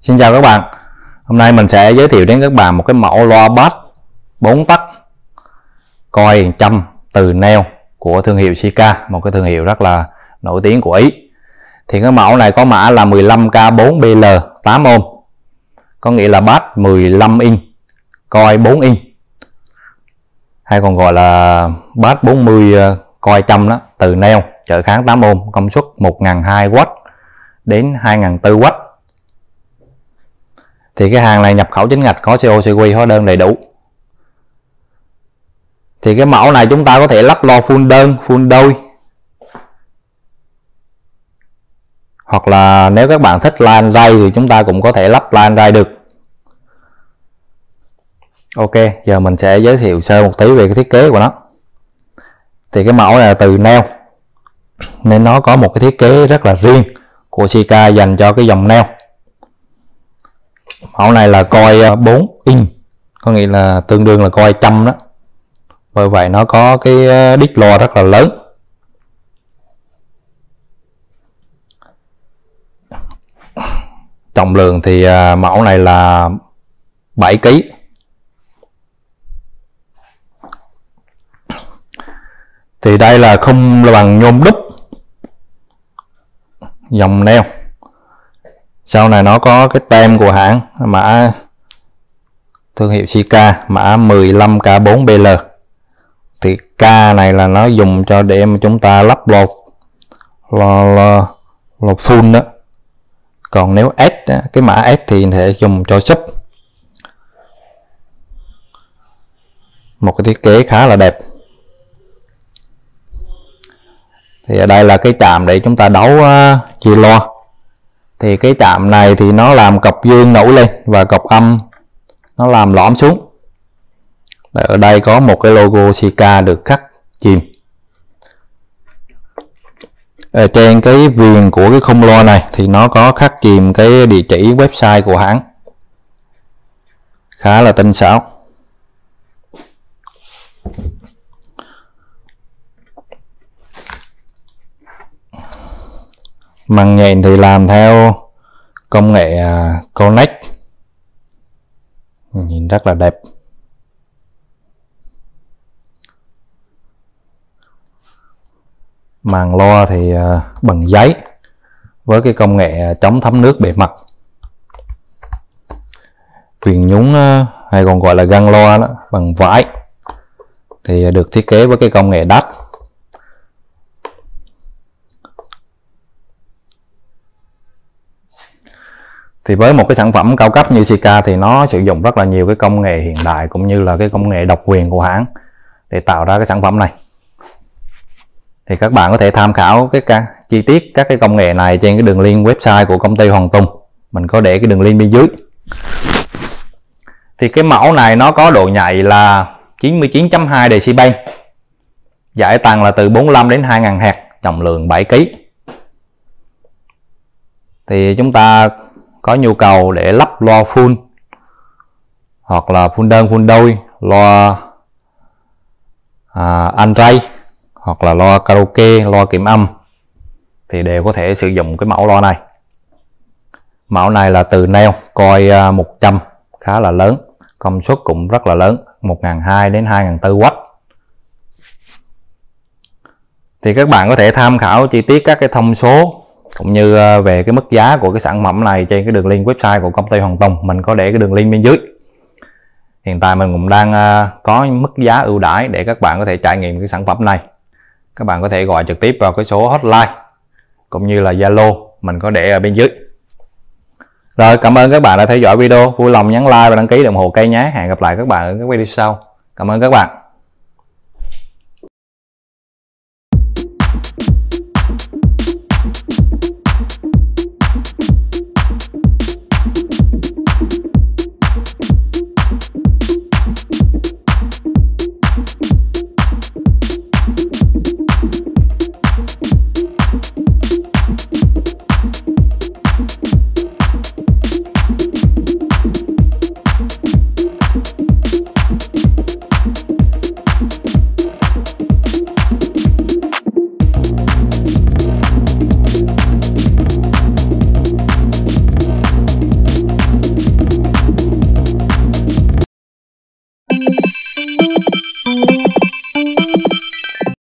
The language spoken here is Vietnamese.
Xin chào các bạn Hôm nay mình sẽ giới thiệu đến các bạn một cái mẫu loa bass 4 tắc coi trăm từ neo của thương hiệu Sika một cái thương hiệu rất là nổi tiếng của Ý thì cái mẫu này có mã là 15K4BL 8 ohm có nghĩa là bass 15 inch coi 4 inch hay còn gọi là Bát 40 ờ, coi trăm đó từ neo trợ kháng 8 ôm công suất 1.000 1002W đến 2 2004W thì cái hàng này nhập khẩu chính ngạch có CO CQ hóa đơn đầy đủ thì cái mẫu này chúng ta có thể lắp lo full đơn full đôi hoặc là nếu các bạn thích lan ray thì chúng ta cũng có thể lắp lan ray được Ok, giờ mình sẽ giới thiệu sơ một tí về cái thiết kế của nó. Thì cái mẫu này là từ neo nên nó có một cái thiết kế rất là riêng của Sika dành cho cái dòng neo. Mẫu này là coi 4 ờ, in, có nghĩa là tương đương là coi trăm đó. Bởi vậy nó có cái ờ, đít lò rất là lớn. Trọng lượng thì ờ, mẫu này là 7 kg thì đây là không là bằng nhôm đúc dòng neo sau này nó có cái tem của hãng mã thương hiệu CK mã 15K4BL thì K này là nó dùng cho để mà chúng ta lắp lột lột, lột full đó còn nếu S cái mã S thì thể dùng cho sub một cái thiết kế khá là đẹp thì ở đây là cái chạm để chúng ta đấu uh, chia loa thì cái chạm này thì nó làm cọc dương nổi lên và cọc âm nó làm lõm xuống ở đây có một cái logo Sika được khắc chìm ở trên cái viền của cái khung loa này thì nó có khắc chìm cái địa chỉ website của hãng khá là tinh xảo màng nhện thì làm theo công nghệ à, connect nhìn rất là đẹp màng loa thì à, bằng giấy với cái công nghệ à, chống thấm nước bề mặt viền nhúng hay còn gọi là găng loa đó, bằng vải thì được thiết kế với cái công nghệ đắt thì với một cái sản phẩm cao cấp như Sika thì nó sử dụng rất là nhiều cái công nghệ hiện đại cũng như là cái công nghệ độc quyền của hãng để tạo ra cái sản phẩm này thì các bạn có thể tham khảo cái, cái chi tiết các cái công nghệ này trên cái đường link website của công ty Hoàng Tùng mình có để cái đường link bên dưới thì cái mẫu này nó có độ nhạy là 99.2 decibel giải tầng là từ 45 đến 2000 hạt trọng lượng 7 kg thì chúng ta có nhu cầu để lắp loa full hoặc là full đơn full đôi loa à, Android hoặc là loa karaoke loa kiểm âm thì đều có thể sử dụng cái mẫu loa này mẫu này là từ neo coi 100 à, khá là lớn công suất cũng rất là lớn 1.200 đến 2.400W thì các bạn có thể tham khảo chi tiết các cái thông số cũng như ờ, về cái mức giá của cái sản phẩm này trên cái đường link website của công ty Hoàng Tùng mình có để cái đường link bên dưới hiện tại mình cũng đang ờ, có mức giá ưu đãi để các bạn có thể trải nghiệm cái sản phẩm này các bạn có thể gọi trực tiếp vào cái số hotline cũng như là Zalo mình có để ở bên dưới rồi cảm ơn các bạn đã theo dõi video vui lòng nhấn like và đăng ký ủng hộ kênh nhé hẹn gặp lại các bạn ở các video sau cảm ơn các bạn